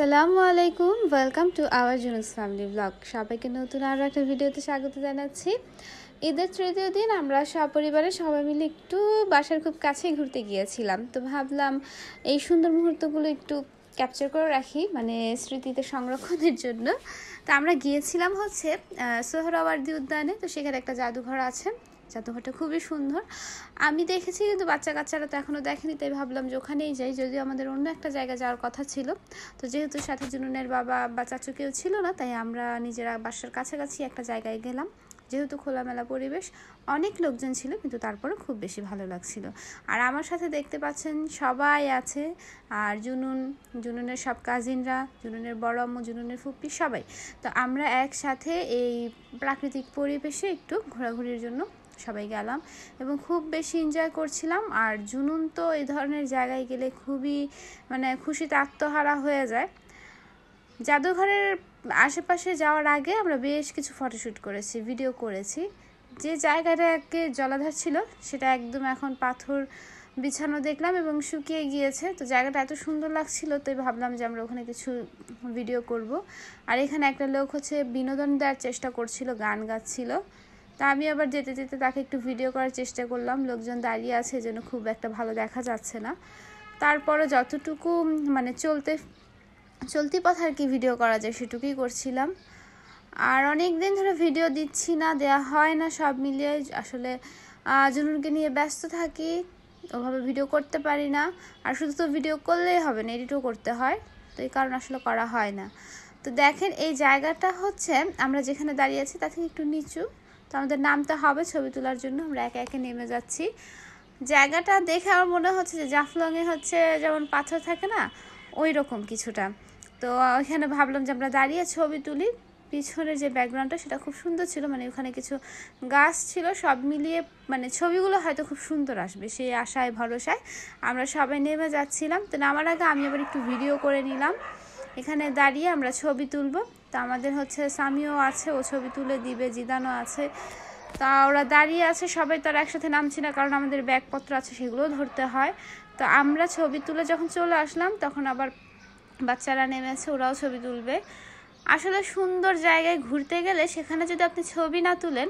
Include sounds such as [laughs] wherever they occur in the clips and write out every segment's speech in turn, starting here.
সালামু আলাইকুম welcome to our Yunus family blog সবাইকে নতুন আরও একটা ভিডিওতে স্বাগত জানাচ্ছি ঈদের তৃতীয় দিন আমরা সপরিবারে সবাই মিলে একটু বাসার খুব কাছে ঘুরতে গিয়েছিলাম তো ভাবলাম এই সুন্দর মুহূর্তগুলো একটু ক্যাপচার করে রাখি মানে স্মৃতিতে সংরক্ষণের জন্য তো আমরা গিয়েছিলাম হচ্ছে সোহরাওয়ার্দি উদ্যানে তো সেখানে একটা জাদুঘর আছে জাদুঘরটা খুবই সুন্দর আমি দেখেছি কিন্তু বাচ্চা কাচ্চারা তো এখনও দেখেনি তাই ভাবলাম যে ওখানেই যাই যদিও আমাদের অন্য একটা জায়গা যাওয়ার কথা ছিল তো যেহেতু সাথে জুনুনের বাবা বা চাচু কেউ ছিল না তাই আমরা নিজেরা বাসার কাছাকাছি একটা জায়গায় গেলাম যেহেতু খোলামেলা পরিবেশ অনেক লোকজন ছিল কিন্তু তারপরে খুব বেশি ভালো লাগছিল আর আমার সাথে দেখতে পাচ্ছেন সবাই আছে আর জুনুন জুনুনের সব কাজিনরা জুনুনের বড় আম্মু জুনুনের ফুপ্পি সবাই তো আমরা একসাথে এই প্রাকৃতিক পরিবেশে একটু ঘোরাঘুরির জন্য সবাই গেলাম এবং খুব বেশি এনজয় করছিলাম আর জুনুন তো এই ধরনের জায়গায় গেলে খুবই মানে খুশিতে আত্মহারা হয়ে যায় জাদুঘরের আশেপাশে যাওয়ার আগে আমরা বেশ কিছু ফটোশ্যুট করেছি ভিডিও করেছি যে জায়গাটাকে জলাধার ছিল সেটা একদম এখন পাথর বিছানো দেখলাম এবং শুকিয়ে গিয়েছে তো জায়গাটা এত সুন্দর লাগছিল তো ভাবলাম যে আমরা ওখানে কিছু ভিডিও করব আর এখানে একটা লোক হচ্ছে বিনোদন দেওয়ার চেষ্টা করছিল গান গাচ্ছিল তা আমি আবার যেতে যেতে তাকে একটু ভিডিও করার চেষ্টা করলাম লোকজন দাঁড়িয়ে আছে যেন খুব একটা ভালো দেখা যাচ্ছে না তারপরে যতটুকু মানে চলতে চলতি পথ আর কি ভিডিও করা যায় সেটুকুই করছিলাম আর অনেক দিন ধরে ভিডিও দিচ্ছি না দেয়া হয় না সব মিলিয়ে আসলে জুনুনকে নিয়ে ব্যস্ত থাকি ওভাবে ভিডিও করতে পারি না আর শুধু তো ভিডিও করলেই হবে না এডিটও করতে হয় তো এই কারণ আসলে করা হয় না তো দেখেন এই জায়গাটা হচ্ছে আমরা যেখানে দাঁড়িয়ে আছি তা থেকে একটু নিচু তো আমাদের নামতে হবে ছবি তোলার জন্য আমরা একে একে নেমে যাচ্ছি জায়গাটা দেখে আমার মনে হচ্ছে যে জাফলংয়ে হচ্ছে যেমন পাথর থাকে না ওই রকম কিছুটা তো ওইখানে ভাবলাম যে আমরা দাঁড়িয়ে ছবি তুলি পিছনের যে ব্যাকগ্রাউন্ডটা সেটা খুব সুন্দর ছিল মানে ওখানে কিছু গাছ ছিল সব মিলিয়ে মানে ছবিগুলো হয়তো খুব সুন্দর আসবে সেই আশায় ভরসায় আমরা সবাই নেমে যাচ্ছিলাম তো নামার আগে আমি আবার একটু ভিডিও করে নিলাম এখানে দাঁড়িয়ে আমরা ছবি তুলব তা আমাদের হচ্ছে সামিও আছে ও ছবি তুলে দিবে জিদানও আছে তা ওরা দাঁড়িয়ে আছে সবাই তো আর একসাথে নামছি না কারণ আমাদের ব্যাগপত্র আছে সেগুলোও ধরতে হয় তো আমরা ছবি তুলে যখন চলে আসলাম তখন আবার বাচ্চারা নেমেছে ওরাও ছবি তুলবে আসলে সুন্দর জায়গায় ঘুরতে গেলে সেখানে যদি আপনি ছবি না তুলেন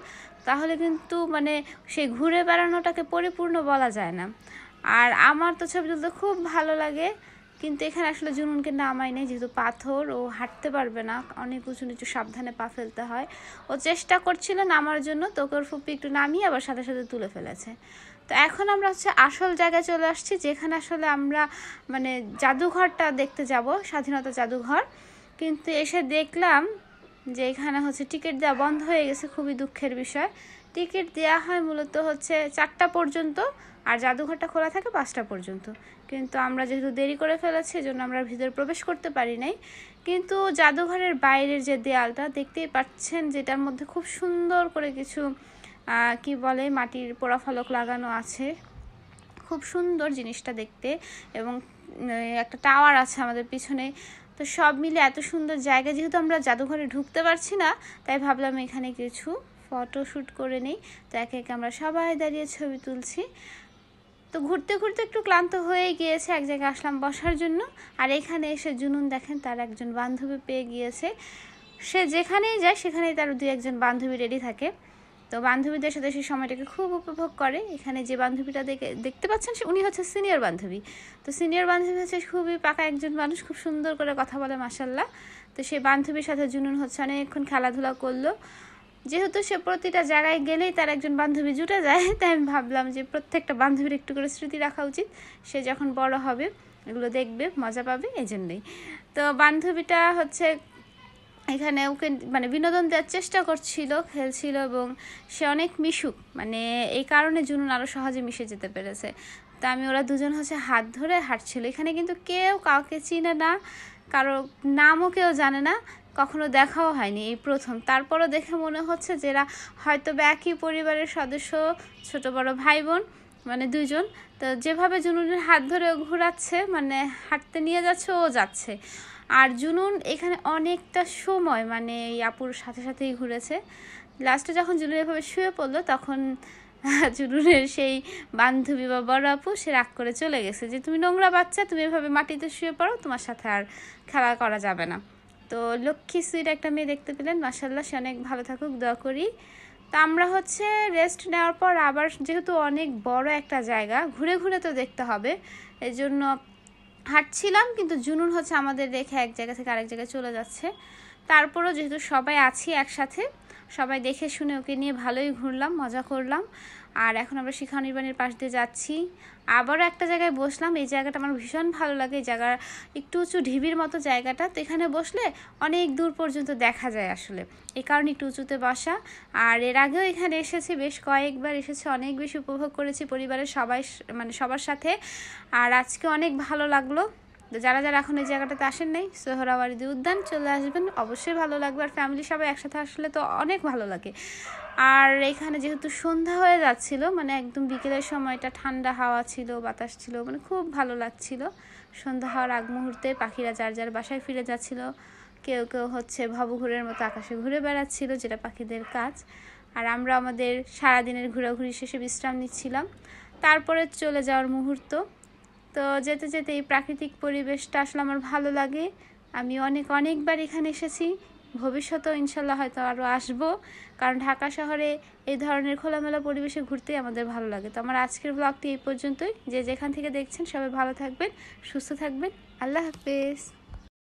তাহলে কিন্তু মানে সেই ঘুরে বেড়ানোটাকে পরিপূর্ণ বলা যায় না আর আমার তো ছবি তুলতে খুব ভালো লাগে কিন্তু এখানে আসলে জুনুনকে নামাই নেই যেহেতু পাথর ও হাঁটতে পারবে না অনেক উঁচু নিচু সাবধানে পা ফেলতে হয় ও চেষ্টা করছিল নামার জন্য তোকে ওর ফুপি একটু নামিয়ে আবার সাথে সাথে তুলে ফেলেছে তো এখন আমরা হচ্ছে আসল জায়গায় চলে আসছি যেখানে আসলে আমরা মানে জাদুঘরটা দেখতে যাব স্বাধীনতা জাদুঘর কিন্তু এসে দেখলাম যে এখানে হচ্ছে টিকিট দেওয়া বন্ধ হয়ে গেছে খুবই দুঃখের বিষয় টিকিট দেওয়া হয় মূলত হচ্ছে চারটা পর্যন্ত আর জাদুঘরটা খোলা থাকে পাঁচটা পর্যন্ত কিন্তু আমরা যেহেতু দেরি করে ফেলেছি জন্য আমরা ভিতরে প্রবেশ করতে পারি নাই কিন্তু জাদুঘরের বাইরের যে দেয়ালটা দেখতেই পাচ্ছেন যেটার মধ্যে খুব সুন্দর করে কিছু কি বলে মাটির পোড়াফলক লাগানো আছে খুব সুন্দর জিনিসটা দেখতে এবং একটা টাওয়ার আছে আমাদের পিছনে তো সব মিলে এত সুন্দর জায়গা যেহেতু আমরা জাদুঘরে ঢুকতে পারছি না তাই ভাবলাম এখানে কিছু ফটোশ্যুট করে নেই তো একে একে আমরা সবাই দাঁড়িয়ে ছবি তুলছি তো ঘুরতে ঘুরতে একটু ক্লান্ত হয়ে গিয়েছে এক জায়গায় আসলাম বসার জন্য আর এখানে এসে জুনুন দেখেন তার একজন বান্ধবী পেয়ে গিয়েছে সে যেখানেই যায় সেখানেই তার দুই একজন বান্ধবী রেডি থাকে তো বান্ধবীদের সাথে সেই সময়টাকে খুব উপভোগ করে এখানে যে বান্ধবীটা দেখে দেখতে পাচ্ছেন সে উনি হচ্ছে সিনিয়র বান্ধবী তো সিনিয়র বান্ধবী হচ্ছে খুবই পাকা একজন মানুষ খুব সুন্দর করে কথা বলে মাসাল্লাহ তো সেই বান্ধবীর সাথে জুনুন হচ্ছে অনেকক্ষণ খেলাধুলা করলো যেহেতু সে প্রতিটা জায়গায় গেলেই তার একজন বান্ধবী জুটে যায় [laughs] তাই আমি ভাবলাম যে প্রত্যেকটা বান্ধবীর একটু করে স্মৃতি রাখা উচিত সে যখন বড় হবে এগুলো দেখবে মজা পাবে এই জন্যই তো বান্ধবীটা হচ্ছে এখানে ওকে মানে বিনোদন দেওয়ার চেষ্টা করছিল খেলছিল এবং সে অনেক মিশুক মানে এই কারণে জুনুন আরও সহজে মিশে যেতে পেরেছে তা আমি ওরা দুজন হচ্ছে হাত ধরে হাঁটছিল এখানে কিন্তু কেউ কাউকে চিনে না কারো নামও কেউ জানে না কখনো দেখাও হয়নি এই প্রথম তারপরও দেখে মনে হচ্ছে এরা হয়তো বা একই পরিবারের সদস্য ছোট বড় ভাই বোন মানে দুজন তো যেভাবে জুনুনের হাত ধরে ঘোরাচ্ছে মানে হাঁটতে নিয়ে যাচ্ছে ও যাচ্ছে আর জুনুন এখানে অনেকটা সময় মানে এই আপুর সাথে সাথেই ঘুরেছে লাস্টে যখন জুনুন এভাবে শুয়ে পড়লো তখন [laughs] জুনুনের সেই বান্ধবী বা বড় আপু সে রাগ করে চলে গেছে যে তুমি নোংরা বাচ্চা তুমি এভাবে মাটিতে শুয়ে পড়ো তোমার সাথে আর খেলা করা যাবে না তো লক্ষ্মী সুইট একটা মেয়ে দেখতে পেলেন মাসাল্লাহ সে অনেক ভালো থাকুক দোয়া করি তো আমরা হচ্ছে রেস্ট নেওয়ার পর আবার যেহেতু অনেক বড় একটা জায়গা ঘুরে ঘুরে তো দেখতে হবে এই জন্য হাঁটছিলাম কিন্তু জুনুন হচ্ছে আমাদের রেখে এক জায়গা থেকে আরেক জায়গায় চলে যাচ্ছে তারপরও যেহেতু সবাই আছি একসাথে সবাই দেখে শুনে ওকে নিয়ে ভালোই ঘুরলাম মজা করলাম আর এখন আমরা শিখা নির্বাণের পাশ দিয়ে যাচ্ছি আবারও একটা জায়গায় বসলাম এই জায়গাটা আমার ভীষণ ভালো লাগে এই জায়গার একটু উঁচু ঢিবির মতো জায়গাটা তো এখানে বসলে অনেক দূর পর্যন্ত দেখা যায় আসলে এ কারণে একটু উঁচুতে বসা আর এর আগেও এখানে এসেছি বেশ কয়েকবার এসেছি অনেক বেশি উপভোগ করেছি পরিবারের সবাই মানে সবার সাথে আর আজকে অনেক ভালো লাগলো তো যারা যারা এখন এই জায়গাটাতে আসেন নাই সোহরাওয়ারিদি উদ্যান চলে আসবেন অবশ্যই ভালো লাগবে আর ফ্যামিলি সবাই একসাথে আসলে তো অনেক ভালো লাগে আর এখানে যেহেতু সন্ধ্যা হয়ে যাচ্ছিল মানে একদম বিকেলের সময়টা ঠান্ডা হাওয়া ছিল বাতাস ছিল মানে খুব ভালো লাগছিল সন্ধ্যা হওয়ার আগ মুহূর্তে পাখিরা যার যার বাসায় ফিরে যাচ্ছিল কেউ কেউ হচ্ছে ভবঘুরের মতো আকাশে ঘুরে বেড়াচ্ছিল যেটা পাখিদের কাজ আর আমরা আমাদের সারাদিনের ঘোরাঘুরি শেষে বিশ্রাম নিচ্ছিলাম তারপরে চলে যাওয়ার মুহূর্ত তো যেতে যেতে এই প্রাকৃতিক পরিবেশটা আসলে আমার ভালো লাগে আমি অনেক অনেকবার এখানে এসেছি ভবিষ্যতেও ইনশাল্লাহ হয়তো আরও আসব কারণ ঢাকা শহরে এই ধরনের খোলামেলা পরিবেশে ঘুরতে আমাদের ভালো লাগে তো আমার আজকের ব্লগটি এই পর্যন্তই যে যেখান থেকে দেখছেন সবাই ভালো থাকবেন সুস্থ থাকবেন আল্লাহ হাফেজ